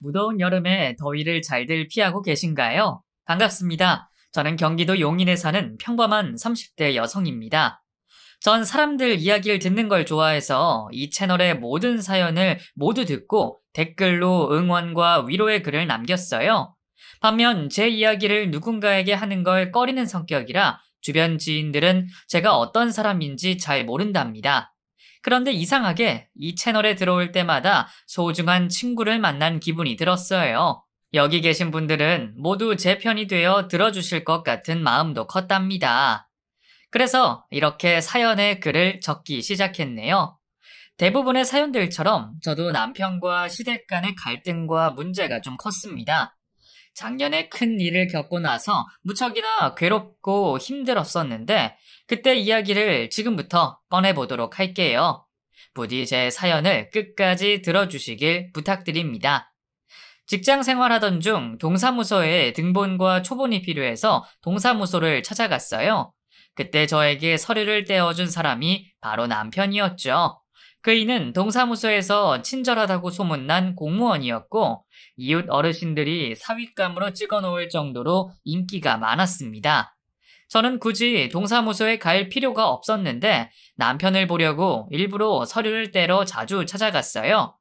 무더운 여름에 더위를 잘들 피하고 계신가요? 반갑습니다. 저는 경기도 용인에 사는 평범한 30대 여성입니다. 전 사람들 이야기를 듣는 걸 좋아해서 이 채널의 모든 사연을 모두 듣고 댓글로 응원과 위로의 글을 남겼어요. 반면 제 이야기를 누군가에게 하는 걸 꺼리는 성격이라 주변 지인들은 제가 어떤 사람인지 잘 모른답니다. 그런데 이상하게 이 채널에 들어올 때마다 소중한 친구를 만난 기분이 들었어요. 여기 계신 분들은 모두 제 편이 되어 들어주실 것 같은 마음도 컸답니다. 그래서 이렇게 사연의 글을 적기 시작했네요. 대부분의 사연들처럼 저도 남편과 시댁 간의 갈등과 문제가 좀 컸습니다. 작년에 큰 일을 겪고 나서 무척이나 괴롭고 힘들었었는데 그때 이야기를 지금부터 꺼내보도록 할게요. 부디 제 사연을 끝까지 들어주시길 부탁드립니다. 직장 생활하던 중 동사무소에 등본과 초본이 필요해서 동사무소를 찾아갔어요. 그때 저에게 서류를 떼어준 사람이 바로 남편이었죠. 그이는 동사무소에서 친절하다고 소문난 공무원이었고 이웃 어르신들이 사윗감으로 찍어놓을 정도로 인기가 많았습니다. 저는 굳이 동사무소에 갈 필요가 없었는데 남편을 보려고 일부러 서류를 떼러 자주 찾아갔어요.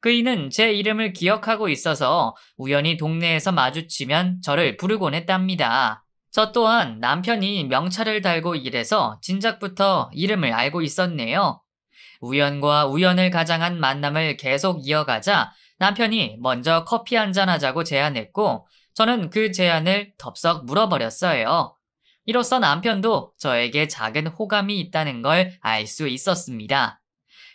그이는 제 이름을 기억하고 있어서 우연히 동네에서 마주치면 저를 부르곤 했답니다. 저 또한 남편이 명찰을 달고 일해서 진작부터 이름을 알고 있었네요. 우연과 우연을 가장한 만남을 계속 이어가자 남편이 먼저 커피 한잔 하자고 제안했고 저는 그 제안을 덥석 물어버렸어요. 이로써 남편도 저에게 작은 호감이 있다는 걸 알 수 있었습니다.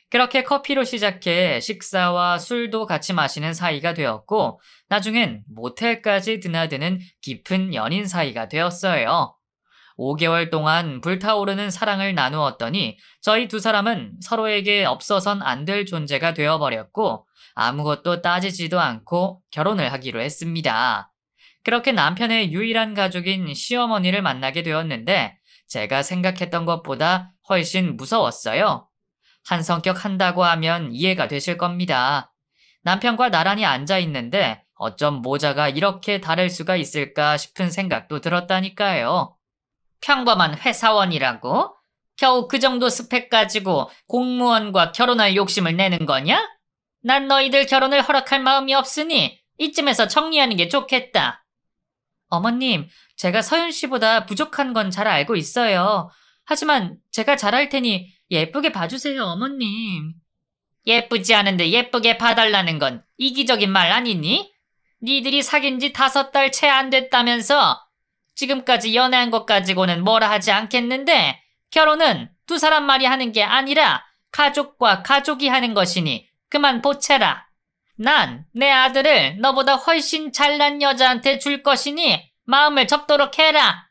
그렇게 커피로 시작해 식사와 술도 같이 마시는 사이가 되었고, 나중엔 모텔까지 드나드는 깊은 연인 사이가 되었어요. 5개월 동안 불타오르는 사랑을 나누었더니 저희 두 사람은 서로에게 없어선 안 될 존재가 되어버렸고 아무것도 따지지도 않고 결혼을 하기로 했습니다. 그렇게 남편의 유일한 가족인 시어머니를 만나게 되었는데 제가 생각했던 것보다 훨씬 무서웠어요. 한 성격 한다고 하면 이해가 되실 겁니다. 남편과 나란히 앉아 있는데 어쩜 모자가 이렇게 다를 수가 있을까 싶은 생각도 들었다니까요. 평범한 회사원이라고? 겨우 그 정도 스펙 가지고 공무원과 결혼할 욕심을 내는 거냐? 난 너희들 결혼을 허락할 마음이 없으니 이쯤에서 정리하는 게 좋겠다. 어머님, 제가 서윤 씨보다 부족한 건 잘 알고 있어요. 하지만 제가 잘할 테니 예쁘게 봐주세요, 어머님. 예쁘지 않은데 예쁘게 봐달라는 건 이기적인 말 아니니? 니들이 사귄 지 다섯 달 채 안 됐다면서? 지금까지 연애한 것 가지고는 뭐라 하지 않겠는데 결혼은 두 사람 말이 하는 게 아니라 가족과 가족이 하는 것이니 그만 보채라. 난내 아들을 너보다 훨씬 잘난 여자한테 줄 것이니 마음을 접도록 해라.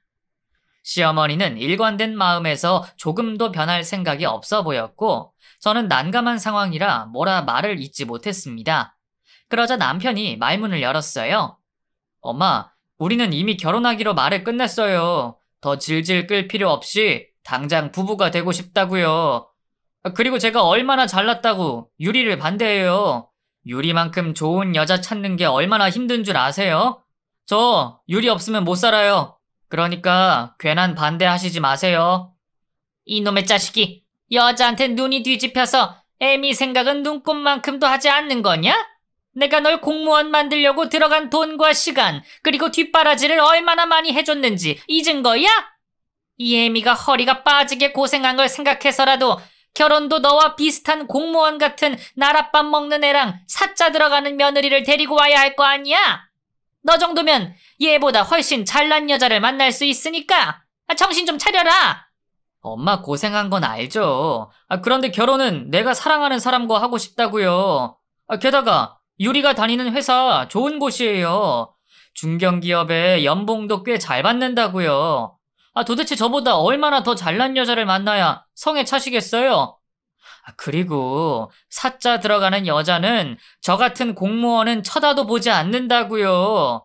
시어머니는 일관된 마음에서 조금도 변할 생각이 없어 보였고 저는 난감한 상황이라 뭐라 말을 잇지 못했습니다. 그러자 남편이 말문을 열었어요. 엄마, 우리는 이미 결혼하기로 말을 끝냈어요. 더 질질 끌 필요 없이 당장 부부가 되고 싶다고요. 그리고 제가 얼마나 잘났다고 유리를 반대해요. 유리만큼 좋은 여자 찾는 게 얼마나 힘든 줄 아세요? 저 유리 없으면 못 살아요. 그러니까 괜한 반대하시지 마세요. 이놈의 자식이 여자한테 눈이 뒤집혀서 애미 생각은 눈꼽만큼도 하지 않는 거냐? 내가 널 공무원 만들려고 들어간 돈과 시간 그리고 뒷바라지를 얼마나 많이 해줬는지 잊은 거야? 이 애미가 허리가 빠지게 고생한 걸 생각해서라도 결혼도 너와 비슷한 공무원 같은 나랏밥 먹는 애랑 사짜 들어가는 며느리를 데리고 와야 할 거 아니야? 너 정도면 얘보다 훨씬 잘난 여자를 만날 수 있으니까 아, 정신 좀 차려라. 엄마 고생한 건 알죠. 아, 그런데 결혼은 내가 사랑하는 사람과 하고 싶다고요. 아, 게다가 유리가 다니는 회사 좋은 곳이에요. 중견기업에 연봉도 꽤 잘 받는다고요. 도대체 저보다 얼마나 더 잘난 여자를 만나야 성에 차시겠어요? 아, 그리고 사자 들어가는 여자는 저 같은 공무원은 쳐다도 보지 않는다고요.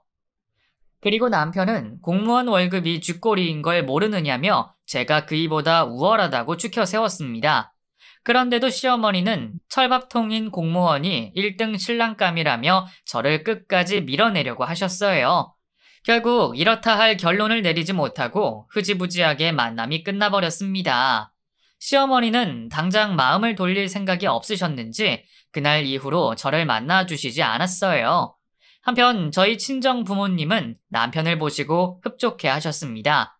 그리고 남편은 공무원 월급이 쥐꼬리인 걸 모르느냐며 제가 그이보다 우월하다고 추켜 세웠습니다. 그런데도 시어머니는 철밥통인 공무원이 1등 신랑감이라며 저를 끝까지 밀어내려고 하셨어요. 결국 이렇다 할 결론을 내리지 못하고 흐지부지하게 만남이 끝나버렸습니다. 시어머니는 당장 마음을 돌릴 생각이 없으셨는지 그날 이후로 저를 만나 주시지 않았어요. 한편 저희 친정 부모님은 남편을 보시고 흡족해 하셨습니다.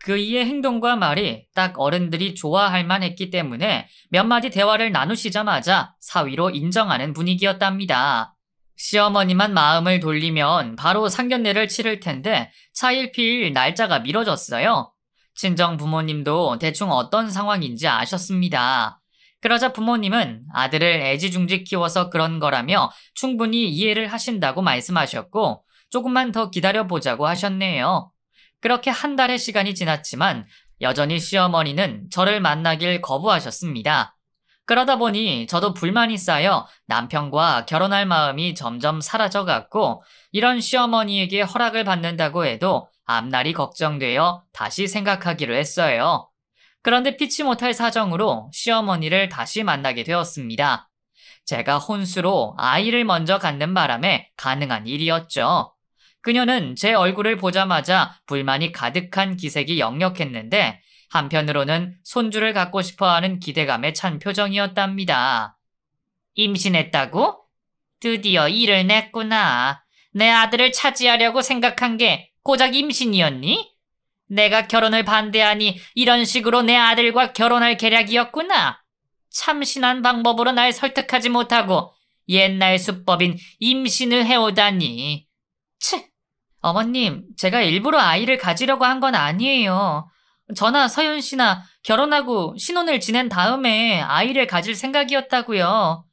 그이의 행동과 말이 딱 어른들이 좋아할 만했기 때문에 몇 마디 대화를 나누시자마자 사위로 인정하는 분위기였답니다. 시어머니만 마음을 돌리면 바로 상견례를 치를 텐데 차일피일 날짜가 미뤄졌어요. 친정 부모님도 대충 어떤 상황인지 아셨습니다. 그러자 부모님은 아들을 애지중지 키워서 그런 거라며 충분히 이해를 하신다고 말씀하셨고 조금만 더 기다려보자고 하셨네요. 그렇게 한 달의 시간이 지났지만 여전히 시어머니는 저를 만나길 거부하셨습니다. 그러다 보니 저도 불만이 쌓여 남편과 결혼할 마음이 점점 사라져갔고 이런 시어머니에게 허락을 받는다고 해도 앞날이 걱정되어 다시 생각하기로 했어요. 그런데 피치 못할 사정으로 시어머니를 다시 만나게 되었습니다. 제가 혼수로 아이를 먼저 갖는 바람에 가능한 일이었죠. 그녀는 제 얼굴을 보자마자 불만이 가득한 기색이 역력했는데 한편으로는 손주를 갖고 싶어 하는 기대감에 찬 표정이었답니다. 임신했다고? 드디어 일을 냈구나. 내 아들을 차지하려고 생각한 게 고작 임신이었니? 내가 결혼을 반대하니 이런 식으로 내 아들과 결혼할 계략이었구나. 참신한 방법으로 날 설득하지 못하고 옛날 수법인 임신을 해오다니. 치! 어머님, 제가 일부러 아이를 가지려고 한 건 아니에요. 저나 서윤 씨나 결혼하고 신혼을 지낸 다음에 아이를 가질 생각이었다고요.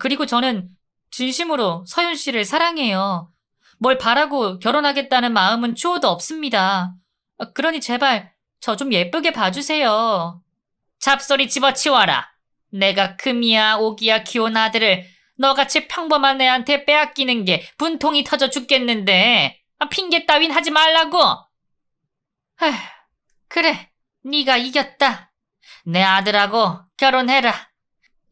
그리고 저는 진심으로 서윤 씨를 사랑해요. 뭘 바라고 결혼하겠다는 마음은 추호도 없습니다. 그러니 제발 저 좀 예쁘게 봐주세요. 잡소리 집어치워라. 내가 금이야 오기야 키운 아들을 너같이 평범한 애한테 빼앗기는 게 분통이 터져 죽겠는데 아, 핑계 따윈 하지 말라고. 에 그래, 네가 이겼다. 내 아들하고 결혼해라.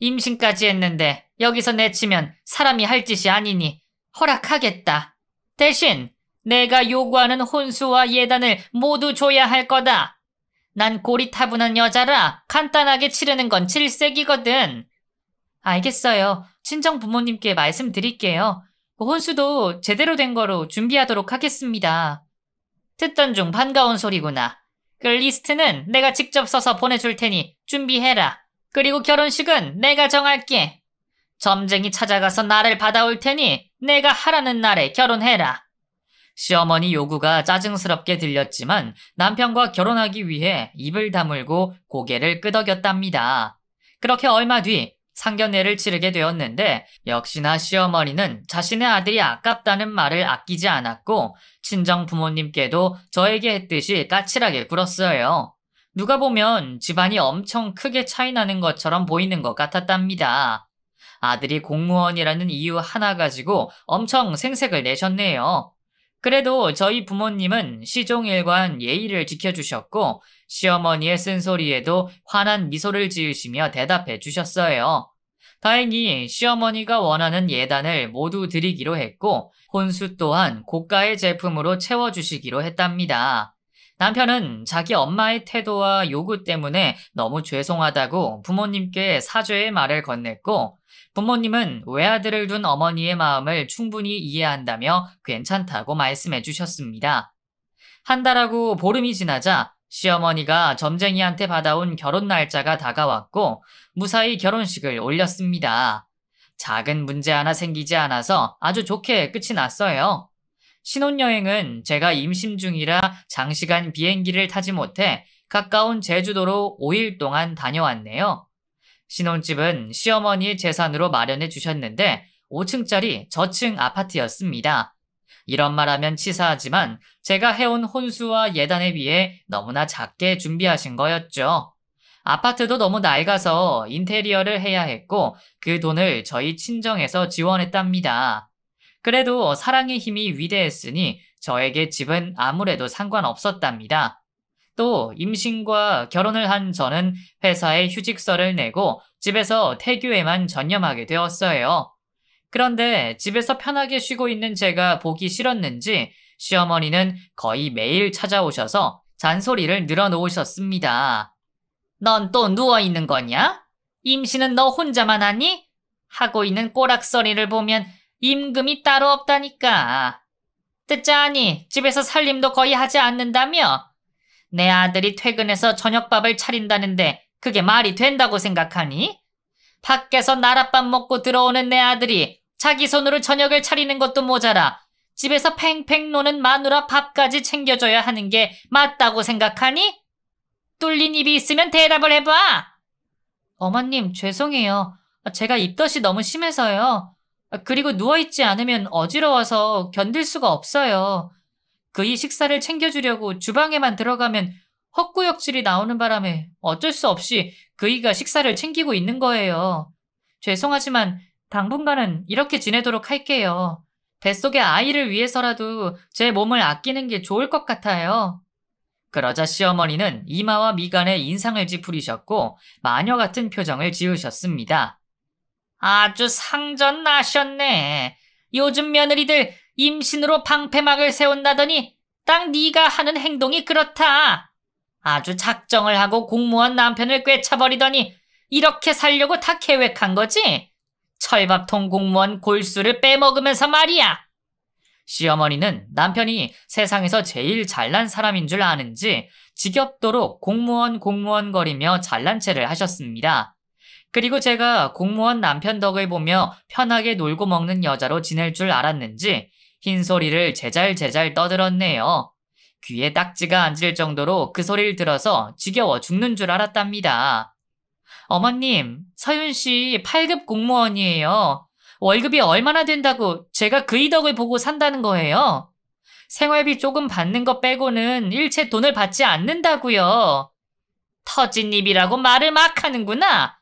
임신까지 했는데 여기서 내치면 사람이 할 짓이 아니니 허락하겠다. 대신 내가 요구하는 혼수와 예단을 모두 줘야 할 거다. 난 고리 타분한 여자라 간단하게 치르는 건 질색이거든. 알겠어요. 친정 부모님께 말씀드릴게요. 혼수도 제대로 된 거로 준비하도록 하겠습니다. 듣던 중 반가운 소리구나. 그 리스트는 내가 직접 써서 보내줄 테니 준비해라. 그리고 결혼식은 내가 정할게. 점쟁이 찾아가서 나를 받아올 테니 내가 하라는 날에 결혼해라. 시어머니 요구가 짜증스럽게 들렸지만 남편과 결혼하기 위해 입을 다물고 고개를 끄덕였답니다. 그렇게 얼마 뒤 상견례를 치르게 되었는데 역시나 시어머니는 자신의 아들이 아깝다는 말을 아끼지 않았고 친정 부모님께도 저에게 했듯이 까칠하게 굴었어요. 누가 보면 집안이 엄청 크게 차이 나는 것처럼 보이는 것 같았답니다. 아들이 공무원이라는 이유 하나 가지고 엄청 생색을 내셨네요. 그래도 저희 부모님은 시종일관 예의를 지켜주셨고 시어머니의 쓴소리에도 환한 미소를 지으시며 대답해 주셨어요. 다행히 시어머니가 원하는 예단을 모두 드리기로 했고 혼수 또한 고가의 제품으로 채워주시기로 했답니다. 남편은 자기 엄마의 태도와 요구 때문에 너무 죄송하다고 부모님께 사죄의 말을 건넸고 부모님은 외아들을 둔 어머니의 마음을 충분히 이해한다며 괜찮다고 말씀해 주셨습니다. 한 달하고 보름이 지나자 시어머니가 점쟁이한테 받아온 결혼 날짜가 다가왔고 무사히 결혼식을 올렸습니다. 작은 문제 하나 생기지 않아서 아주 좋게 끝이 났어요. 신혼여행은 제가 임신 중이라 장시간 비행기를 타지 못해 가까운 제주도로 5일 동안 다녀왔네요. 신혼집은 시어머니의 재산으로 마련해 주셨는데 5층짜리 저층 아파트였습니다. 이런 말하면 치사하지만 제가 해온 혼수와 예단에 비해 너무나 작게 준비하신 거였죠. 아파트도 너무 낡아서 인테리어를 해야 했고 그 돈을 저희 친정에서 지원했답니다. 그래도 사랑의 힘이 위대했으니 저에게 집은 아무래도 상관없었답니다. 또 임신과 결혼을 한 저는 회사에 휴직서를 내고 집에서 태교에만 전념하게 되었어요. 그런데 집에서 편하게 쉬고 있는 제가 보기 싫었는지 시어머니는 거의 매일 찾아오셔서 잔소리를 늘어놓으셨습니다. 넌 또 누워있는 거냐? 임신은 너 혼자만 하니? 하고 있는 꼬락서리를 보면 임금이 따로 없다니까. 듣자하니 집에서 살림도 거의 하지 않는다며? 내 아들이 퇴근해서 저녁밥을 차린다는데 그게 말이 된다고 생각하니? 밖에서 나랏밥 먹고 들어오는 내 아들이 자기 손으로 저녁을 차리는 것도 모자라 집에서 팽팽 노는 마누라 밥까지 챙겨줘야 하는 게 맞다고 생각하니? 뚫린 입이 있으면 대답을 해봐! 어머님, 죄송해요. 제가 입덧이 너무 심해서요. 아, 그리고 누워있지 않으면 어지러워서 견딜 수가 없어요. 그이 식사를 챙겨주려고 주방에만 들어가면 헛구역질이 나오는 바람에 어쩔 수 없이 그이가 식사를 챙기고 있는 거예요. 죄송하지만 당분간은 이렇게 지내도록 할게요. 뱃속의 아이를 위해서라도 제 몸을 아끼는 게 좋을 것 같아요. 그러자 시어머니는 이마와 미간에 인상을 찌푸리셨고 마녀 같은 표정을 지으셨습니다. 아주 상전나셨네. 요즘 며느리들 임신으로 방패막을 세운다더니 딱 네가 하는 행동이 그렇다. 아주 작정을 하고 공무원 남편을 꿰쳐버리더니 이렇게 살려고 다 계획한 거지? 철밥통 공무원 골수를 빼먹으면서 말이야. 시어머니는 남편이 세상에서 제일 잘난 사람인 줄 아는지 지겹도록 공무원 공무원 거리며 잘난 체를 하셨습니다. 그리고 제가 공무원 남편 덕을 보며 편하게 놀고 먹는 여자로 지낼 줄 알았는지 흰소리를 제잘제잘 떠들었네요. 귀에 딱지가 앉을 정도로 그 소리를 들어서 지겨워 죽는 줄 알았답니다. 어머님, 서윤 씨 8급 공무원이에요. 월급이 얼마나 된다고 제가 그이 덕을 보고 산다는 거예요? 생활비 조금 받는 것 빼고는 일체 돈을 받지 않는다고요. 터진 입이라고 말을 막 하는구나.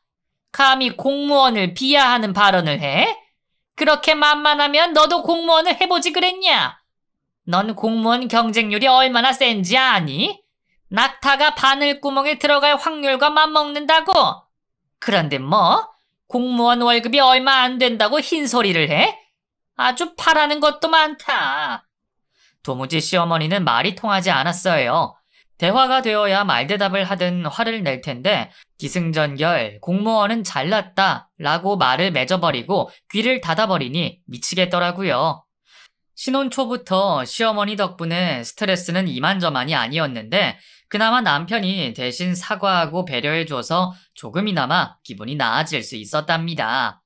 감히 공무원을 비하하는 발언을 해? 그렇게 만만하면 너도 공무원을 해보지 그랬냐? 넌 공무원 경쟁률이 얼마나 센지 아니? 낙타가 바늘구멍에 들어갈 확률과 맞먹는다고? 그런데 뭐? 공무원 월급이 얼마 안 된다고 흰소리를 해? 아주 파라는 것도 많다. 도무지 시어머니는 말이 통하지 않았어요. 대화가 되어야 말대답을 하든 화를 낼 텐데 기승전결 공무원은 잘났다 라고 말을 맺어버리고 귀를 닫아버리니 미치겠더라고요. 신혼 초부터 시어머니 덕분에 스트레스는 이만저만이 아니었는데 그나마 남편이 대신 사과하고 배려해줘서 조금이나마 기분이 나아질 수 있었답니다.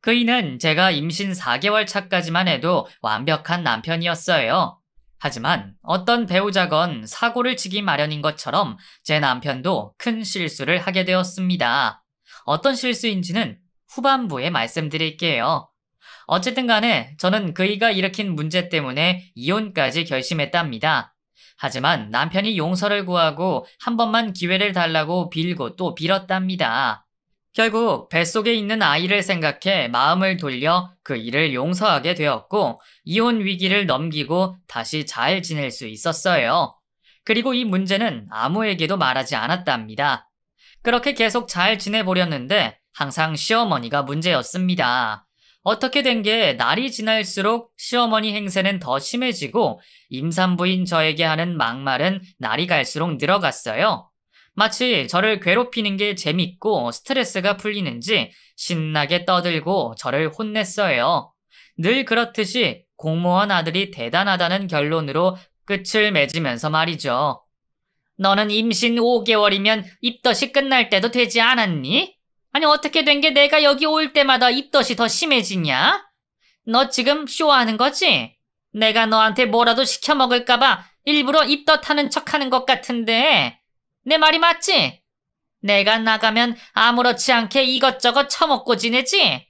그이는 제가 임신 4개월 차까지만 해도 완벽한 남편이었어요. 하지만 어떤 배우자건 사고를 치기 마련인 것처럼 제 남편도 큰 실수를 하게 되었습니다. 어떤 실수인지는 후반부에 말씀드릴게요. 어쨌든 간에 저는 그이가 일으킨 문제 때문에 이혼까지 결심했답니다. 하지만 남편이 용서를 구하고 한 번만 기회를 달라고 빌고 또 빌었답니다. 결국 뱃속에 있는 아이를 생각해 마음을 돌려 그 일을 용서하게 되었고 이혼 위기를 넘기고 다시 잘 지낼 수 있었어요. 그리고 이 문제는 아무에게도 말하지 않았답니다. 그렇게 계속 잘 지내보렸는데 항상 시어머니가 문제였습니다. 어떻게 된 게 날이 지날수록 시어머니 행세는 더 심해지고 임산부인 저에게 하는 막말은 날이 갈수록 늘어갔어요. 마치 저를 괴롭히는 게 재밌고 스트레스가 풀리는지 신나게 떠들고 저를 혼냈어요. 늘 그렇듯이 공무원 아들이 대단하다는 결론으로 끝을 맺으면서 말이죠. 너는 임신 5개월이면 입덧이 끝날 때도 되지 않았니? 아니 어떻게 된 게 내가 여기 올 때마다 입덧이 더 심해지냐? 너 지금 쇼하는 거지? 내가 너한테 뭐라도 시켜 먹을까봐 일부러 입덧하는 척하는 것 같은데 내 말이 맞지? 내가 나가면 아무렇지 않게 이것저것 처먹고 지내지?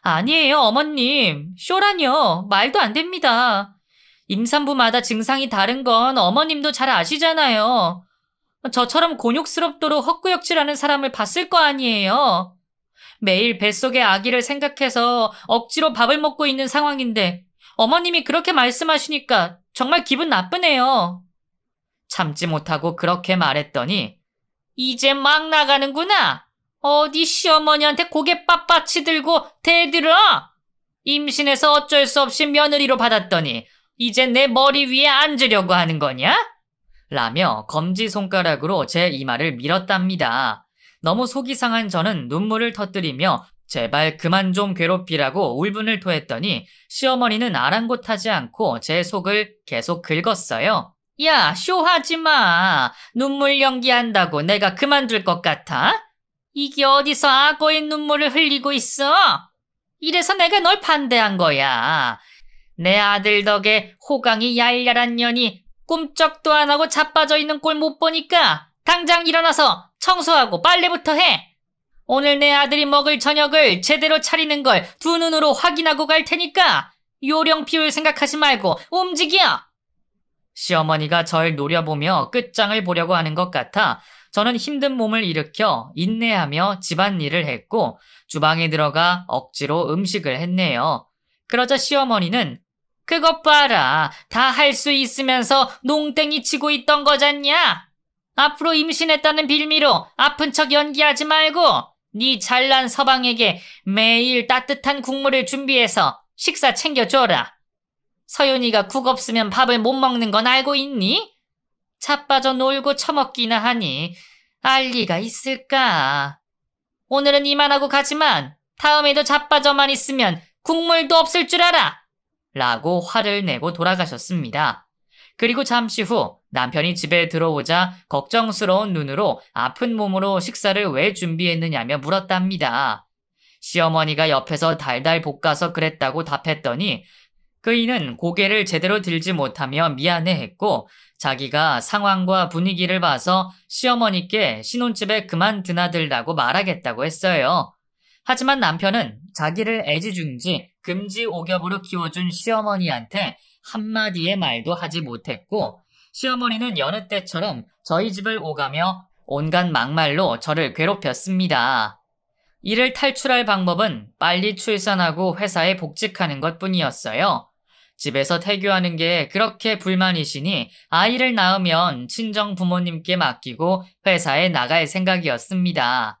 아니에요, 어머님. 쇼라뇨. 말도 안 됩니다. 임산부마다 증상이 다른 건 어머님도 잘 아시잖아요. 저처럼 곤욕스럽도록 헛구역질하는 사람을 봤을 거 아니에요. 매일 뱃속의 아기를 생각해서 억지로 밥을 먹고 있는 상황인데 어머님이 그렇게 말씀하시니까 정말 기분 나쁘네요. 참지 못하고 그렇게 말했더니 이제 막 나가는구나. 어디 시어머니한테 고개 빳빳이 들고 대들어. 임신해서 어쩔 수 없이 며느리로 받았더니 이제 내 머리 위에 앉으려고 하는 거냐? 라며 검지 손가락으로 제 이마를 밀었답니다. 너무 속이 상한 저는 눈물을 터뜨리며 제발 그만 좀 괴롭히라고 울분을 토했더니 시어머니는 아랑곳하지 않고 제 속을 계속 긁었어요. 야, 쇼하지 마. 눈물 연기한다고 내가 그만둘 것 같아? 이게 어디서 악어의 눈물을 흘리고 있어? 이래서 내가 널 반대한 거야. 내 아들 덕에 호강이 얄얄한 년이 꿈쩍도 안 하고 자빠져 있는 꼴 못 보니까 당장 일어나서 청소하고 빨래부터 해. 오늘 내 아들이 먹을 저녁을 제대로 차리는 걸 두 눈으로 확인하고 갈 테니까 요령 피울 생각하지 말고 움직여! 시어머니가 절 노려보며 끝장을 보려고 하는 것 같아 저는 힘든 몸을 일으켜 인내하며 집안일을 했고 주방에 들어가 억지로 음식을 했네요. 그러자 시어머니는 그것 봐라. 다 할 수 있으면서 농땡이 치고 있던 거잖냐? 앞으로 임신했다는 빌미로 아픈 척 연기하지 말고 네 잘난 서방에게 매일 따뜻한 국물을 준비해서 식사 챙겨줘라. 서윤이가 국 없으면 밥을 못 먹는 건 알고 있니? 자빠져 놀고 처먹기나 하니 알 리가 있을까? 오늘은 이만하고 가지만 다음에도 자빠져만 있으면 국물도 없을 줄 알아! 라고 화를 내고 돌아가셨습니다. 그리고 잠시 후 남편이 집에 들어오자 걱정스러운 눈으로 아픈 몸으로 식사를 왜 준비했느냐며 물었답니다. 시어머니가 옆에서 달달 볶아서 그랬다고 답했더니 그이는 고개를 제대로 들지 못하며 미안해했고 자기가 상황과 분위기를 봐서 시어머니께 신혼집에 그만 드나들라고 말하겠다고 했어요. 하지만 남편은 자기를 애지중지 금지 옥엽으로 키워준 시어머니한테 한마디의 말도 하지 못했고 시어머니는 여느 때처럼 저희 집을 오가며 온갖 막말로 저를 괴롭혔습니다. 이를 탈출할 방법은 빨리 출산하고 회사에 복직하는 것 뿐이었어요. 집에서 태교하는 게 그렇게 불만이시니 아이를 낳으면 친정 부모님께 맡기고 회사에 나갈 생각이었습니다.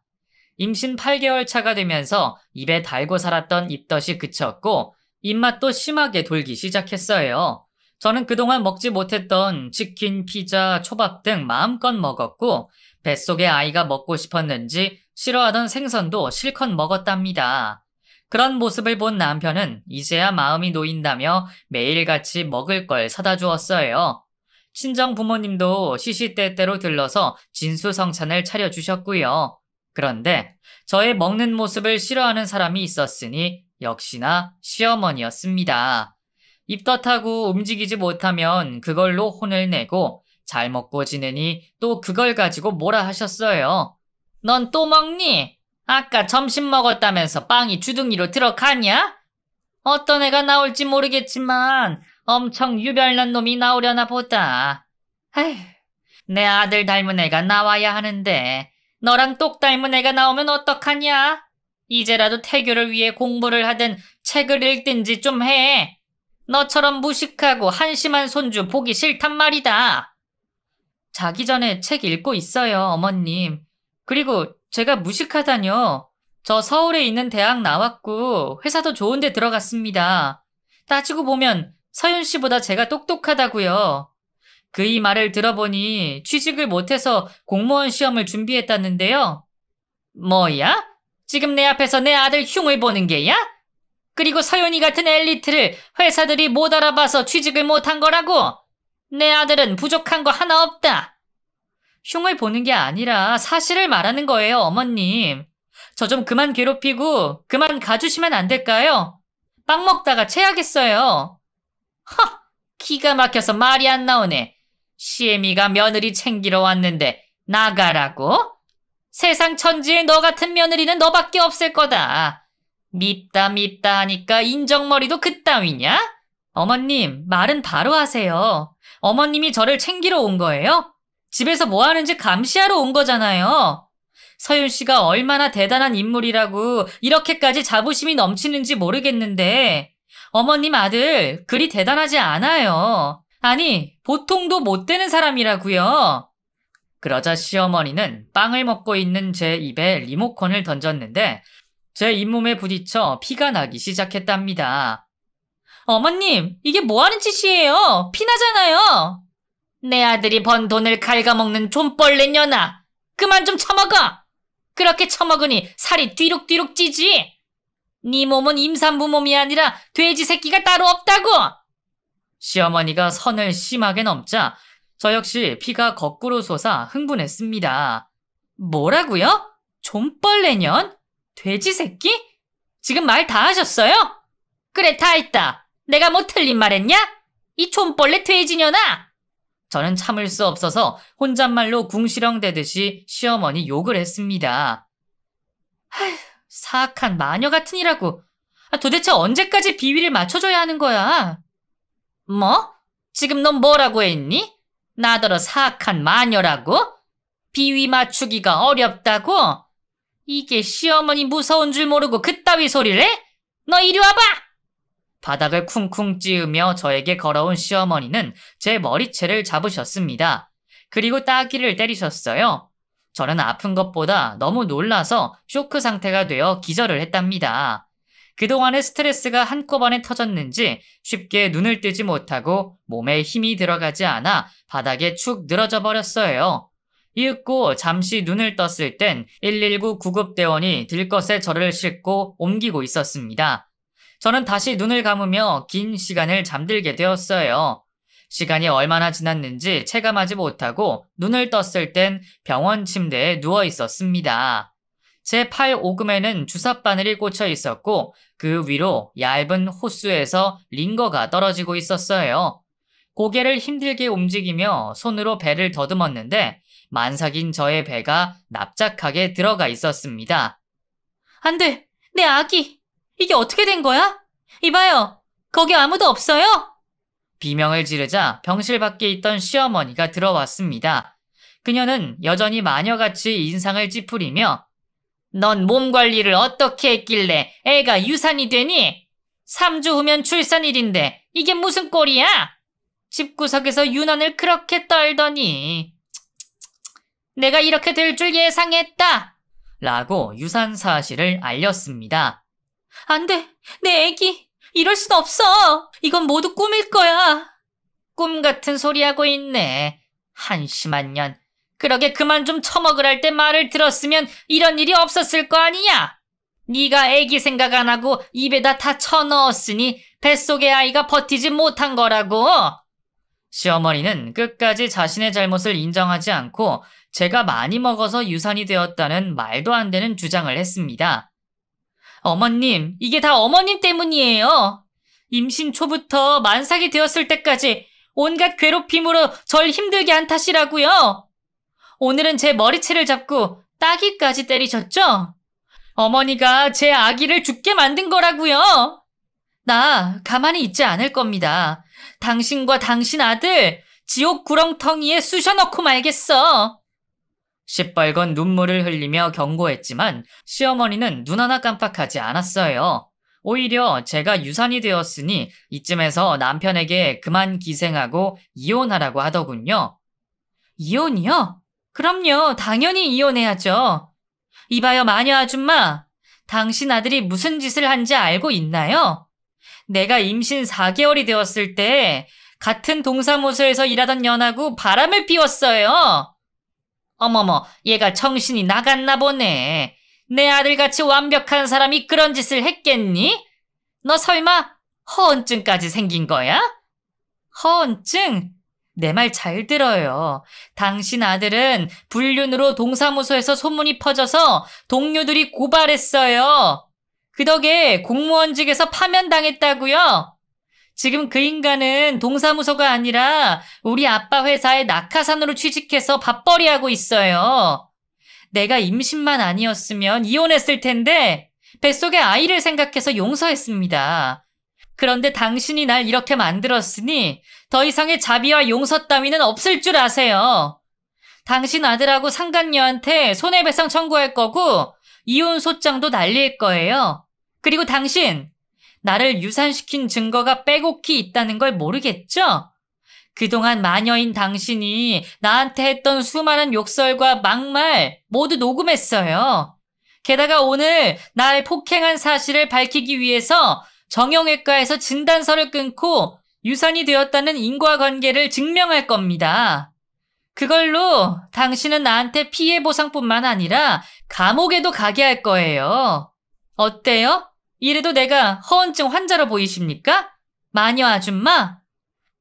임신 8개월 차가 되면서 입에 달고 살았던 입덧이 그쳤고 입맛도 심하게 돌기 시작했어요. 저는 그동안 먹지 못했던 치킨, 피자, 초밥 등 마음껏 먹었고 뱃속에 아이가 먹고 싶었는지 싫어하던 생선도 실컷 먹었답니다. 그런 모습을 본 남편은 이제야 마음이 놓인다며 매일같이 먹을 걸 사다 주었어요. 친정 부모님도 시시때때로 들러서 진수성찬을 차려주셨고요. 그런데 저의 먹는 모습을 싫어하는 사람이 있었으니 역시나 시어머니였습니다. 입덧하고 움직이지 못하면 그걸로 혼을 내고 잘 먹고 지내니 또 그걸 가지고 뭐라 하셨어요. 넌 또 먹니? 아까 점심 먹었다면서 빵이 주둥이로 들어가냐? 어떤 애가 나올지 모르겠지만 엄청 유별난 놈이 나오려나 보다. 에휴, 내 아들 닮은 애가 나와야 하는데 너랑 똑 닮은 애가 나오면 어떡하냐? 이제라도 태교를 위해 공부를 하든 책을 읽든지 좀 해. 너처럼 무식하고 한심한 손주 보기 싫단 말이다. 자기 전에 책 읽고 있어요, 어머님. 그리고 제가 무식하다뇨. 저 서울에 있는 대학 나왔고 회사도 좋은데 들어갔습니다. 따지고 보면 서윤 씨보다 제가 똑똑하다고요. 그이 말을 들어보니 취직을 못해서 공무원 시험을 준비했다는데요. 뭐야? 지금 내 앞에서 내 아들 흉을 보는 게야? 그리고 서윤이 같은 엘리트를 회사들이 못 알아봐서 취직을 못한 거라고? 내 아들은 부족한 거 하나 없다. 흉을 보는 게 아니라 사실을 말하는 거예요, 어머님. 저 좀 그만 괴롭히고 그만 가주시면 안 될까요? 빵 먹다가 체하겠어요. 하! 기가 막혀서 말이 안 나오네. 시애미가 며느리 챙기러 왔는데 나가라고? 세상 천지에 너 같은 며느리는 너밖에 없을 거다. 밉다 밉다 하니까 인정머리도 그따위냐? 어머님, 말은 바로 하세요. 어머님이 저를 챙기러 온 거예요? 집에서 뭐 하는지 감시하러 온 거잖아요. 서윤 씨가 얼마나 대단한 인물이라고 이렇게까지 자부심이 넘치는지 모르겠는데 어머님 아들 그리 대단하지 않아요. 아니, 보통도 못 되는 사람이라고요. 그러자 시어머니는 빵을 먹고 있는 제 입에 리모컨을 던졌는데 제 잇몸에 부딪혀 피가 나기 시작했답니다. 어머님, 이게 뭐 하는 짓이에요? 피 나잖아요! 내 아들이 번 돈을 갉아먹는 좀벌레 녀나 그만 좀 처먹어! 그렇게 처먹으니 살이 뒤룩뒤룩 찌지! 네 몸은 임산부 몸이 아니라 돼지 새끼가 따로 없다고! 시어머니가 선을 심하게 넘자 저 역시 피가 거꾸로 솟아 흥분했습니다. 뭐라고요? 좀벌레년? 돼지 새끼? 지금 말 다 하셨어요? 그래 다 했다. 내가 뭐 틀린 말했냐? 이 좀벌레 돼지녀나 저는 참을 수 없어서 혼잣말로 궁시렁대듯이 시어머니 욕을 했습니다. 하휴, 사악한 마녀 같으니라고. 아, 도대체 언제까지 비위를 맞춰줘야 하는 거야? 뭐? 지금 넌 뭐라고 했니? 나더러 사악한 마녀라고? 비위 맞추기가 어렵다고? 이게 시어머니 무서운 줄 모르고 그따위 소리를 해? 너 이리 와봐! 바닥을 쿵쿵 찌으며 저에게 걸어온 시어머니는 제 머리채를 잡으셨습니다. 그리고 따귀를 때리셨어요. 저는 아픈 것보다 너무 놀라서 쇼크 상태가 되어 기절을 했답니다. 그동안의 스트레스가 한꺼번에 터졌는지 쉽게 눈을 뜨지 못하고 몸에 힘이 들어가지 않아 바닥에 축 늘어져 버렸어요. 이윽고 잠시 눈을 떴을 땐 119 구급대원이 들것에 저를 싣고 옮기고 있었습니다. 저는 다시 눈을 감으며 긴 시간을 잠들게 되었어요. 시간이 얼마나 지났는지 체감하지 못하고 눈을 떴을 땐 병원 침대에 누워 있었습니다. 제 팔 오금에는 주삿바늘이 꽂혀 있었고 그 위로 얇은 호수에서 링거가 떨어지고 있었어요. 고개를 힘들게 움직이며 손으로 배를 더듬었는데 만삭인 저의 배가 납작하게 들어가 있었습니다. 안 돼! 내 아기! 이게 어떻게 된 거야? 이봐요. 거기 아무도 없어요? 비명을 지르자 병실 밖에 있던 시어머니가 들어왔습니다. 그녀는 여전히 마녀같이 인상을 찌푸리며 넌 몸 관리를 어떻게 했길래 애가 유산이 되니? 3주 후면 출산일인데 이게 무슨 꼴이야? 집구석에서 유난을 그렇게 떨더니 내가 이렇게 될 줄 예상했다 라고 유산 사실을 알렸습니다. 안 돼! 내 애기! 이럴 순 없어! 이건 모두 꿈일 거야! 꿈 같은 소리하고 있네. 한심한 년. 그러게 그만 좀 처먹으랄 때 말을 들었으면 이런 일이 없었을 거 아니냐? 네가 애기 생각 안 하고 입에다 다 쳐넣었으니 뱃속의 아이가 버티지 못한 거라고. 시어머니는 끝까지 자신의 잘못을 인정하지 않고 제가 많이 먹어서 유산이 되었다는 말도 안 되는 주장을 했습니다. 어머님, 이게 다 어머님 때문이에요. 임신 초부터 만삭이 되었을 때까지 온갖 괴롭힘으로 절 힘들게 한 탓이라고요. 오늘은 제 머리채를 잡고 따귀까지 때리셨죠? 어머니가 제 아기를 죽게 만든 거라고요. 나 가만히 있지 않을 겁니다. 당신과 당신 아들 지옥 구렁텅이에 쑤셔넣고 말겠어. 시뻘건 눈물을 흘리며 경고했지만 시어머니는 눈 하나 깜빡하지 않았어요. 오히려 제가 유산이 되었으니 이쯤에서 남편에게 그만 기생하고 이혼하라고 하더군요. 이혼이요? 그럼요, 당연히 이혼해야죠. 이봐요, 마녀 아줌마. 당신 아들이 무슨 짓을 한지 알고 있나요? 내가 임신 4개월이 되었을 때 같은 동사무소에서 일하던 연하고 바람을 피웠어요. 어머머, 얘가 정신이 나갔나 보네. 내 아들같이 완벽한 사람이 그런 짓을 했겠니? 너 설마 허언증까지 생긴 거야? 허언증? 내 말 잘 들어요. 당신 아들은 불륜으로 동사무소에서 소문이 퍼져서 동료들이 고발했어요. 그 덕에 공무원직에서 파면당했다고요? 지금 그 인간은 동사무소가 아니라 우리 아빠 회사의 낙하산으로 취직해서 밥벌이 하고 있어요. 내가 임신만 아니었으면 이혼했을 텐데 뱃속에 아이를 생각해서 용서했습니다. 그런데 당신이 날 이렇게 만들었으니 더 이상의 자비와 용서 따위는 없을 줄 아세요. 당신 아들하고 상간녀한테 손해배상 청구할 거고 이혼 소장도 날릴 거예요. 그리고 당신 나를 유산시킨 증거가 빼곡히 있다는 걸 모르겠죠? 그동안 마녀인 당신이 나한테 했던 수많은 욕설과 막말 모두 녹음했어요. 게다가 오늘 날 폭행한 사실을 밝히기 위해서 정형외과에서 진단서를 끊고 유산이 되었다는 인과관계를 증명할 겁니다. 그걸로 당신은 나한테 피해 보상뿐만 아니라 감옥에도 가게 할 거예요. 어때요? 이래도 내가 허언증 환자로 보이십니까? 마녀 아줌마?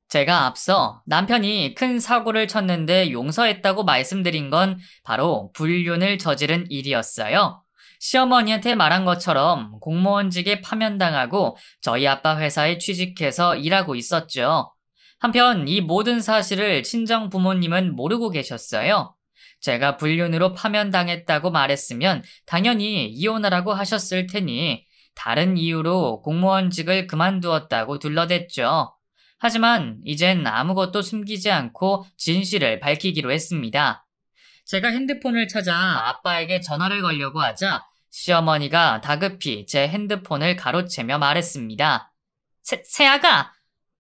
제가 앞서 남편이 큰 사고를 쳤는데 용서했다고 말씀드린 건 바로 불륜을 저지른 일이었어요. 시어머니한테 말한 것처럼 공무원직에 파면당하고 저희 아빠 회사에 취직해서 일하고 있었죠. 한편 이 모든 사실을 친정 부모님은 모르고 계셨어요. 제가 불륜으로 파면당했다고 말했으면 당연히 이혼하라고 하셨을 테니 다른 이유로 공무원직을 그만두었다고 둘러댔죠. 하지만 이젠 아무것도 숨기지 않고 진실을 밝히기로 했습니다. 제가 핸드폰을 찾아 아빠에게 전화를 걸려고 하자 시어머니가 다급히 제 핸드폰을 가로채며 말했습니다. 세, 새아가,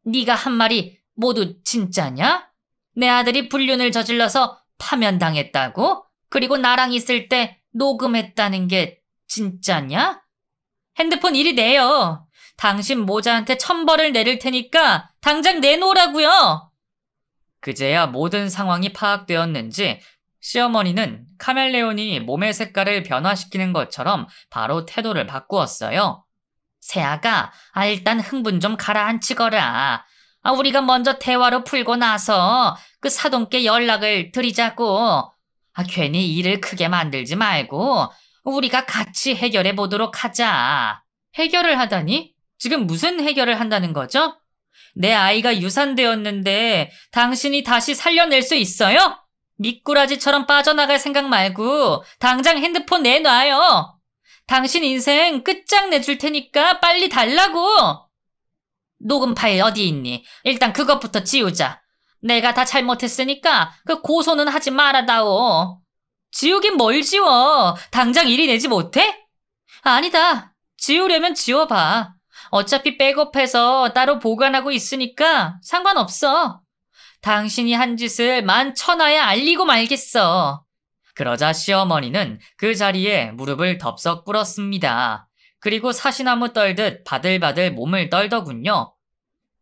네가 한 말이 모두 진짜냐? 내 아들이 불륜을 저질러서 파면당했다고? 그리고 나랑 있을 때 녹음했다는 게 진짜냐? 핸드폰 이리 내요. 당신 모자한테 천벌을 내릴 테니까 당장 내놓으라고요. 그제야 모든 상황이 파악되었는지 시어머니는 카멜레온이 몸의 색깔을 변화시키는 것처럼 바로 태도를 바꾸었어요. 세아가 아 일단 흥분 좀 가라앉히거라. 아 우리가 먼저 대화로 풀고 나서 그 사돈께 연락을 드리자고. 아 괜히 일을 크게 만들지 말고 우리가 같이 해결해 보도록 하자. 해결을 하다니? 지금 무슨 해결을 한다는 거죠? 내 아이가 유산되었는데 당신이 다시 살려낼 수 있어요? 미꾸라지처럼 빠져나갈 생각 말고 당장 핸드폰 내놔요. 당신 인생 끝장내줄 테니까 빨리 달라고. 녹음 파일 어디 있니? 일단 그것부터 지우자. 내가 다 잘못했으니까 그 고소는 하지 말아다오. 지우긴 뭘 지워. 당장 일이 내지 못해? 아니다. 지우려면 지워봐. 어차피 백업해서 따로 보관하고 있으니까 상관없어. 당신이 한 짓을 만 천하에 알리고 말겠어. 그러자 시어머니는 그 자리에 무릎을 덥석 꿇었습니다. 그리고 사시나무 떨듯 바들바들 몸을 떨더군요.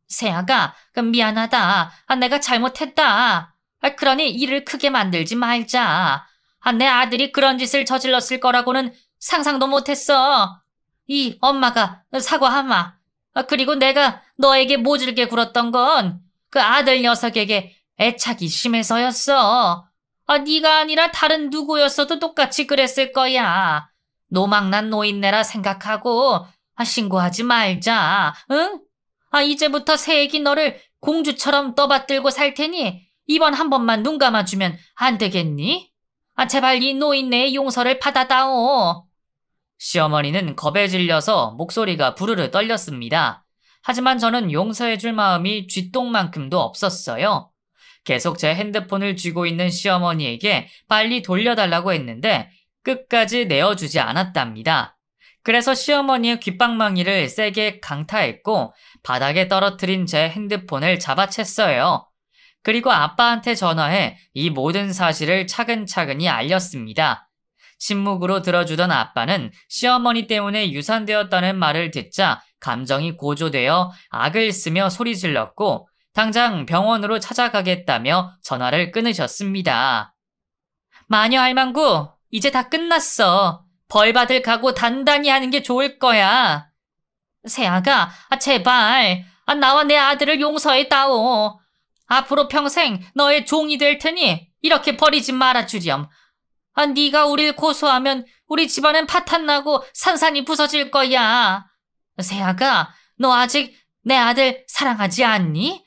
세아가 미안하다. 아, 내가 잘못했다. 아, 그러니 일을 크게 만들지 말자. 아, 내 아들이 그런 짓을 저질렀을 거라고는 상상도 못했어. 이 엄마가 사과하마. 아, 그리고 내가 너에게 모질게 굴었던 건 그 아들 녀석에게 애착이 심해서였어. 아, 네가 아니라 다른 누구였어도 똑같이 그랬을 거야. 노망난 노인네라 생각하고 아, 신고하지 말자. 응? 아, 이제부터 새애기 너를 공주처럼 떠받들고 살 테니 이번 한 번만 눈 감아주면 안 되겠니? 아, 제발 이 노인네의 용서를 받아다오. 시어머니는 겁에 질려서 목소리가 부르르 떨렸습니다. 하지만 저는 용서해줄 마음이 쥐똥만큼도 없었어요. 계속 제 핸드폰을 쥐고 있는 시어머니에게 빨리 돌려달라고 했는데 끝까지 내어주지 않았답니다. 그래서 시어머니의 귓방망이를 세게 강타했고 바닥에 떨어뜨린 제 핸드폰을 잡아챘어요. 그리고 아빠한테 전화해 이 모든 사실을 차근차근히 알렸습니다. 침묵으로 들어주던 아빠는 시어머니 때문에 유산되었다는 말을 듣자 감정이 고조되어 악을 쓰며 소리 질렀고 당장 병원으로 찾아가겠다며 전화를 끊으셨습니다. 마녀 할망구, 이제 다 끝났어. 벌 받을 각오 단단히 하는 게 좋을 거야. 세아가, 아, 제발, 아, 나와 내 아들을 용서해 따오. 앞으로 평생 너의 종이 될 테니 이렇게 버리지 말아주렴. 아, 네가 우릴 고소하면 우리 집안은 파탄나고 산산이 부서질 거야. 세아가 너 아직 내 아들 사랑하지 않니?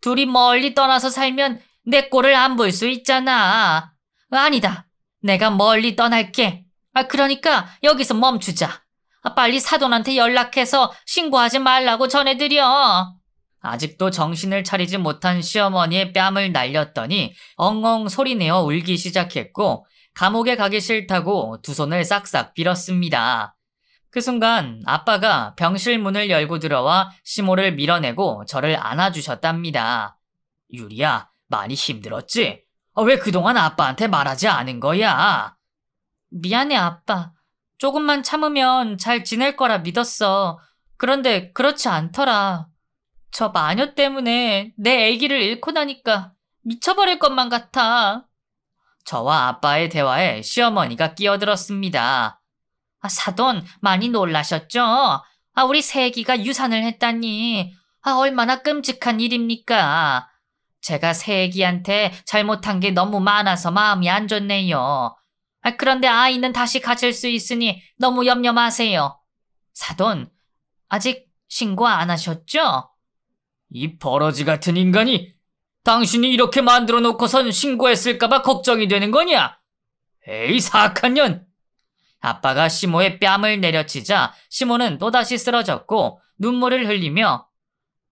둘이 멀리 떠나서 살면 내 꼴을 안 볼 수 있잖아. 아니다. 내가 멀리 떠날게. 아, 그러니까 여기서 멈추자. 아, 빨리 사돈한테 연락해서 신고하지 말라고 전해드려. 아직도 정신을 차리지 못한 시어머니의 뺨을 날렸더니 엉엉 소리내어 울기 시작했고 감옥에 가기 싫다고 두 손을 싹싹 빌었습니다. 그 순간 아빠가 병실 문을 열고 들어와 시모를 밀어내고 저를 안아주셨답니다. 유리야, 많이 힘들었지? 어, 왜 그동안 아빠한테 말하지 않은 거야? 미안해, 아빠. 조금만 참으면 잘 지낼 거라 믿었어. 그런데 그렇지 않더라. 저 마녀 때문에 내 아기를 잃고 나니까 미쳐버릴 것만 같아. 저와 아빠의 대화에 시어머니가 끼어들었습니다. 아, 사돈 많이 놀라셨죠? 아, 우리 새기가 유산을 했다니. 아, 얼마나 끔찍한 일입니까? 제가 새기한테 잘못한 게 너무 많아서 마음이 안 좋네요. 아, 그런데 아이는 다시 가질 수 있으니 너무 염려 마세요. 사돈, 아직 신고 안 하셨죠? 이 버러지 같은 인간이 당신이 이렇게 만들어 놓고선 신고했을까봐 걱정이 되는 거냐? 에이 사악한 년! 아빠가 시모의 뺨을 내려치자 시모는 또다시 쓰러졌고 눈물을 흘리며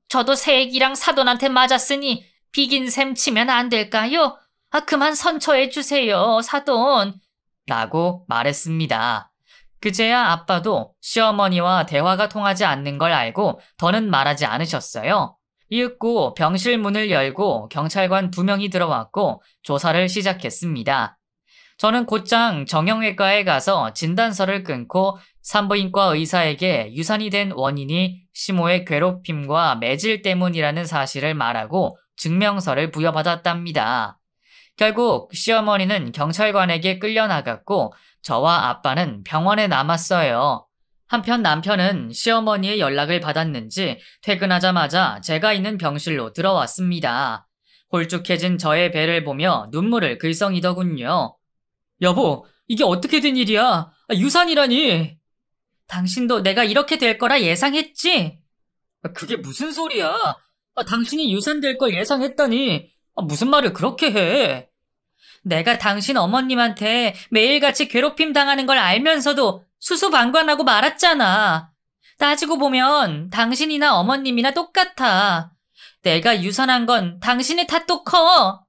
저도 세익이랑 사돈한테 맞았으니 비긴 셈 치면 안 될까요? 아 그만 선처해 주세요 사돈 라고 말했습니다. 그제야 아빠도 시어머니와 대화가 통하지 않는 걸 알고 더는 말하지 않으셨어요. 이윽고 병실 문을 열고 경찰관 두 명이 들어왔고 조사를 시작했습니다. 저는 곧장 정형외과에 가서 진단서를 끊고 산부인과 의사에게 유산이 된 원인이 심호의 괴롭힘과 매질 때문이라는 사실을 말하고 증명서를 부여받았답니다. 결국 시어머니는 경찰관에게 끌려나갔고 저와 아빠는 병원에 남았어요. 한편 남편은 시어머니의 연락을 받았는지 퇴근하자마자 제가 있는 병실로 들어왔습니다. 홀쭉해진 저의 배를 보며 눈물을 글썽이더군요. 여보, 이게 어떻게 된 일이야? 아, 유산이라니! 당신도 내가 이렇게 될 거라 예상했지? 아, 그게 무슨 소리야? 아, 당신이 유산될 걸 예상했다니. 무슨 말을 그렇게 해? 내가 당신 어머님한테 매일같이 괴롭힘 당하는 걸 알면서도 수수방관하고 말았잖아. 따지고 보면 당신이나 어머님이나 똑같아. 내가 유산한 건 당신의 탓도 커.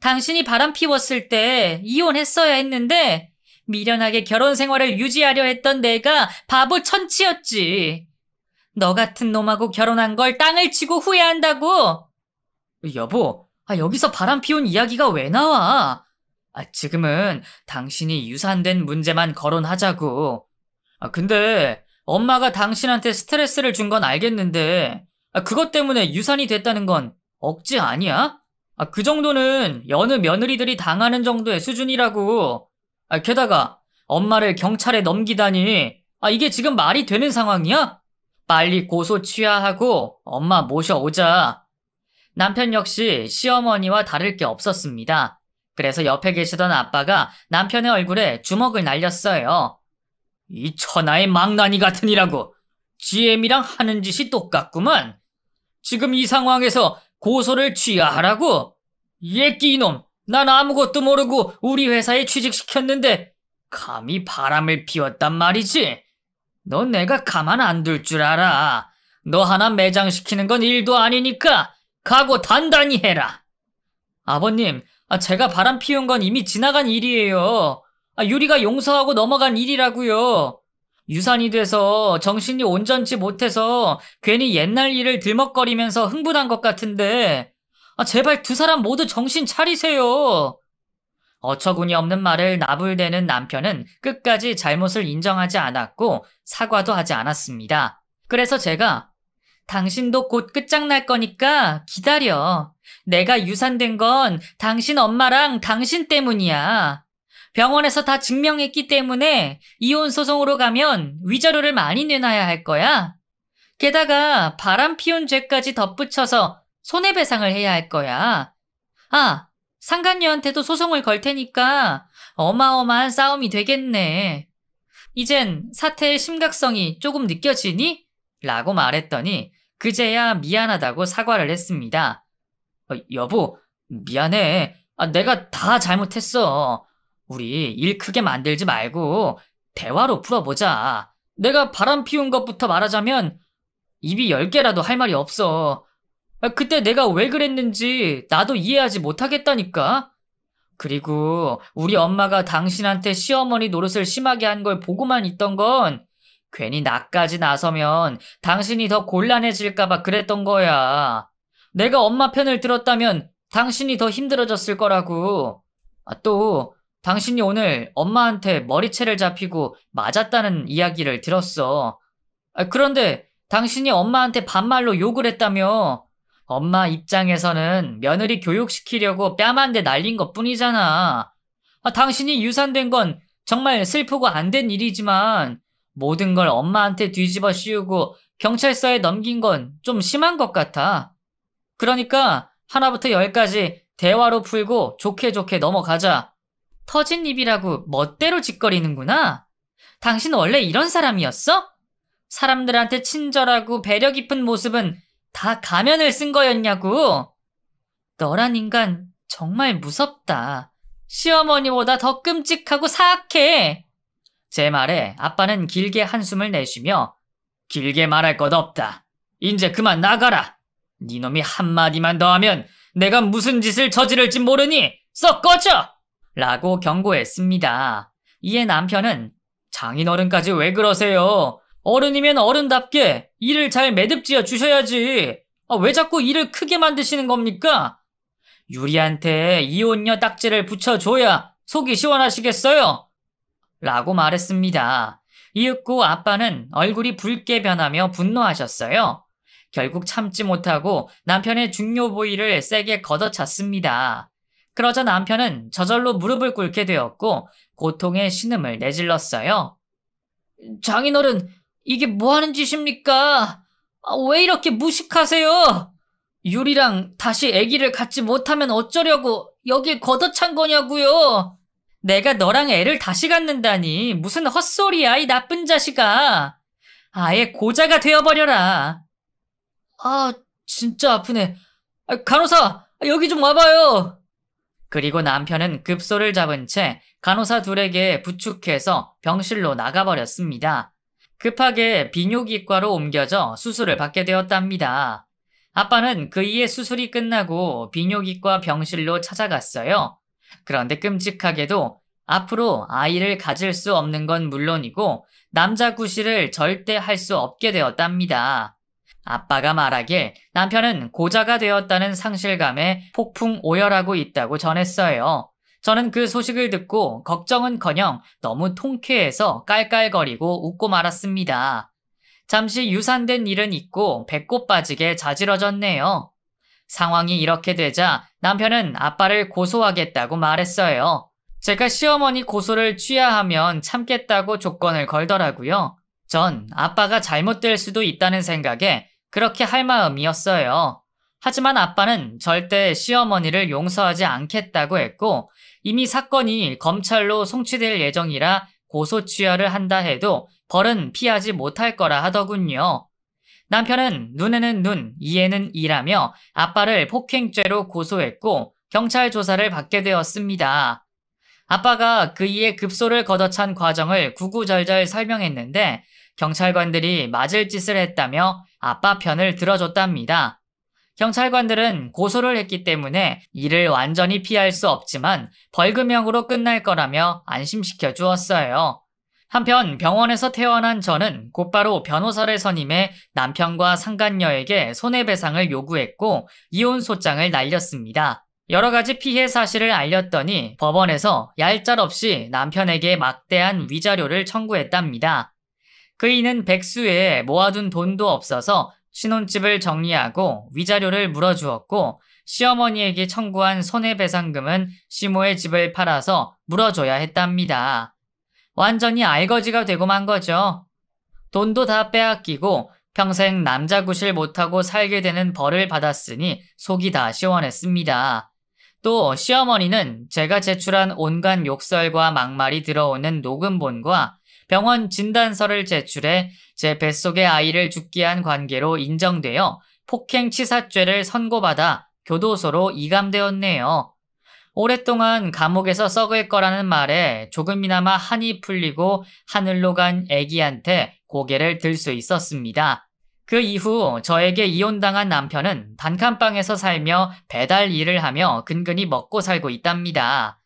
당신이 바람 피웠을 때 이혼했어야 했는데 미련하게 결혼 생활을 유지하려 했던 내가 바보 천치였지. 너 같은 놈하고 결혼한 걸 땅을 치고 후회한다고. 여보, 아 여기서 바람 피운 이야기가 왜 나와? 아, 지금은 당신이 유산된 문제만 거론하자고. 아, 근데 엄마가 당신한테 스트레스를 준 건 알겠는데 아, 그것 때문에 유산이 됐다는 건 억지 아니야? 그 정도는 여느 며느리들이 당하는 정도의 수준이라고. 게다가 엄마를 경찰에 넘기다니 이게 지금 말이 되는 상황이야? 빨리 고소 취하하고 엄마 모셔오자. 남편 역시 시어머니와 다를 게 없었습니다. 그래서 옆에 계시던 아빠가 남편의 얼굴에 주먹을 날렸어요. 이 천하의 망나니 같으니라고. GM이랑 하는 짓이 똑같구만. 지금 이 상황에서 고소를 취하하라고? 예끼 이놈, 난 아무것도 모르고 우리 회사에 취직시켰는데 감히 바람을 피웠단 말이지. 넌 내가 가만 안 둘 줄 알아. 너 하나 매장시키는 건 일도 아니니까 각오 단단히 해라. 아버님, 아, 제가 바람 피운 건 이미 지나간 일이에요. 아, 유리가 용서하고 넘어간 일이라고요. 유산이 돼서 정신이 온전치 못해서 괜히 옛날 일을 들먹거리면서 흥분한 것 같은데 아, 제발 두 사람 모두 정신 차리세요. 어처구니 없는 말을 나불대는 남편은 끝까지 잘못을 인정하지 않았고 사과도 하지 않았습니다. 그래서 제가 당신도 곧 끝장날 거니까 기다려. 내가 유산된 건 당신 엄마랑 당신 때문이야. 병원에서 다 증명했기 때문에 이혼 소송으로 가면 위자료를 많이 내놔야 할 거야. 게다가 바람 피운 죄까지 덧붙여서 손해배상을 해야 할 거야. 아, 상간녀한테도 소송을 걸 테니까 어마어마한 싸움이 되겠네. 이젠 사태의 심각성이 조금 느껴지니? 라고 말했더니 그제야 미안하다고 사과를 했습니다. 어, 여보, 미안해. 아, 내가 다 잘못했어. 우리 일 크게 만들지 말고 대화로 풀어보자. 내가 바람 피운 것부터 말하자면 입이 열개라도할 말이 없어. 아, 그때 내가 왜 그랬는지 나도 이해하지 못하겠다니까. 그리고 우리 엄마가 당신한테 시어머니 노릇을 심하게 한 걸 보고만 있던 건 괜히 나까지 나서면 당신이 더 곤란해질까봐 그랬던 거야. 내가 엄마 편을 들었다면 당신이 더 힘들어졌을 거라고. 아, 또, 당신이 오늘 엄마한테 머리채를 잡히고 맞았다는 이야기를 들었어. 아, 그런데 당신이 엄마한테 반말로 욕을 했다며. 엄마 입장에서는 며느리 교육시키려고 뺨한 대 날린 것 뿐이잖아. 아, 당신이 유산된 건 정말 슬프고 안 된 일이지만 모든 걸 엄마한테 뒤집어 씌우고 경찰서에 넘긴 건 좀 심한 것 같아. 그러니까 하나부터 열까지 대화로 풀고 좋게 좋게 넘어가자. 터진 입이라고 멋대로 짓거리는구나. 당신 원래 이런 사람이었어? 사람들한테 친절하고 배려 깊은 모습은 다 가면을 쓴 거였냐고. 너란 인간 정말 무섭다. 시어머니보다 더 끔찍하고 사악해. 제 말에 아빠는 길게 한숨을 내쉬며 길게 말할 것 없다. 이제 그만 나가라. 니놈이 네 한마디만 더 하면 내가 무슨 짓을 저지를지 모르니 썩 꺼져! 라고 경고했습니다. 이에 남편은 장인어른까지 왜 그러세요? 어른이면 어른답게 일을 잘 매듭지어 주셔야지. 아, 왜 자꾸 일을 크게 만드시는 겁니까? 유리한테 이혼녀 딱지를 붙여줘야 속이 시원하시겠어요? 라고 말했습니다. 이윽고 아빠는 얼굴이 붉게 변하며 분노하셨어요. 결국 참지 못하고 남편의 중요 부위를 세게 걷어찼습니다. 그러자 남편은 저절로 무릎을 꿇게 되었고 고통의 신음을 내질렀어요. 장인어른, 이게 뭐 하는 짓입니까? 아, 왜 이렇게 무식하세요? 유리랑 다시 아기를 갖지 못하면 어쩌려고 여길 걷어찬 거냐고요? 내가 너랑 애를 다시 갖는다니 무슨 헛소리야 이 나쁜 자식아. 아예 고자가 되어버려라. 아 진짜 아프네. 아, 간호사 여기 좀 와봐요. 그리고 남편은 급소를 잡은 채 간호사 둘에게 부축해서 병실로 나가버렸습니다. 급하게 비뇨기과로 옮겨져 수술을 받게 되었답니다. 아빠는 그이에 수술이 끝나고 비뇨기과 병실로 찾아갔어요. 그런데 끔찍하게도 앞으로 아이를 가질 수 없는 건 물론이고 남자 구실을 절대 할 수 없게 되었답니다. 아빠가 말하길 남편은 고자가 되었다는 상실감에 폭풍 오열하고 있다고 전했어요. 저는 그 소식을 듣고 걱정은커녕 너무 통쾌해서 깔깔거리고 웃고 말았습니다. 잠시 유산된 일은 있고 배꼽 빠지게 자지러졌네요. 상황이 이렇게 되자 남편은 아빠를 고소하겠다고 말했어요. 제가 시어머니 고소를 취하하면 참겠다고 조건을 걸더라고요. 전 아빠가 잘못될 수도 있다는 생각에 그렇게 할 마음이었어요. 하지만 아빠는 절대 시어머니를 용서하지 않겠다고 했고 이미 사건이 검찰로 송치될 예정이라 고소 취하를 한다 해도 벌은 피하지 못할 거라 하더군요. 남편은 눈에는 눈, 이에는 이라며 아빠를 폭행죄로 고소했고 경찰 조사를 받게 되었습니다. 아빠가 그 이의 급소를 걷어찬 과정을 구구절절 설명했는데 경찰관들이 맞을 짓을 했다며 아빠 편을 들어줬답니다. 경찰관들은 고소를 했기 때문에 이를 완전히 피할 수 없지만 벌금형으로 끝날 거라며 안심시켜 주었어요. 한편 병원에서 퇴원한 저는 곧바로 변호사를 선임해 남편과 상간녀에게 손해배상을 요구했고 이혼소장을 날렸습니다. 여러 가지 피해 사실을 알렸더니 법원에서 얄짤없이 남편에게 막대한 위자료를 청구했답니다. 그이는 백수에 모아둔 돈도 없어서 신혼집을 정리하고 위자료를 물어주었고 시어머니에게 청구한 손해배상금은 시모의 집을 팔아서 물어줘야 했답니다. 완전히 알거지가 되고만 거죠. 돈도 다 빼앗기고 평생 남자 구실 못하고 살게 되는 벌을 받았으니 속이 다 시원했습니다. 또 시어머니는 제가 제출한 온갖 욕설과 막말이 들어오는 녹음본과 병원 진단서를 제출해 제 뱃속의 아이를 죽게 한 관계로 인정되어 폭행 치사죄를 선고받아 교도소로 이감되었네요. 오랫동안 감옥에서 썩을 거라는 말에 조금이나마 한이 풀리고 하늘로 간 애기한테 고개를 들 수 있었습니다. 그 이후 저에게 이혼당한 남편은 단칸방에서 살며 배달 일을 하며 근근히 먹고 살고 있답니다.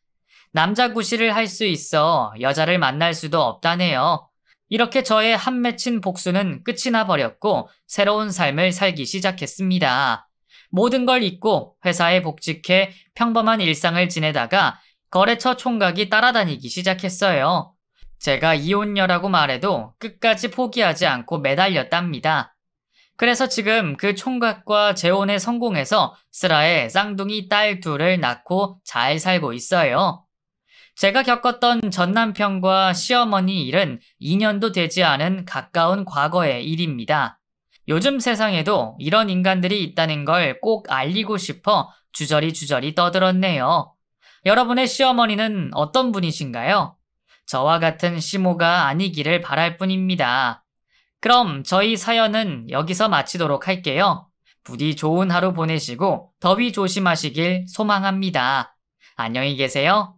남자 구실을 할 수 있어 여자를 만날 수도 없다네요. 이렇게 저의 한 맺힌 복수는 끝이 나버렸고 새로운 삶을 살기 시작했습니다. 모든 걸 잊고 회사에 복직해 평범한 일상을 지내다가 거래처 총각이 따라다니기 시작했어요. 제가 이혼녀라고 말해도 끝까지 포기하지 않고 매달렸답니다. 그래서 지금 그 총각과 재혼에 성공해서 쓰라의 쌍둥이 딸 둘을 낳고 잘 살고 있어요. 제가 겪었던 전 남편과 시어머니 일은 2년도 되지 않은 가까운 과거의 일입니다. 요즘 세상에도 이런 인간들이 있다는 걸 꼭 알리고 싶어 주저리 주저리 떠들었네요. 여러분의 시어머니는 어떤 분이신가요? 저와 같은 시모가 아니기를 바랄 뿐입니다. 그럼 저희 사연은 여기서 마치도록 할게요. 부디 좋은 하루 보내시고 더위 조심하시길 소망합니다. 안녕히 계세요.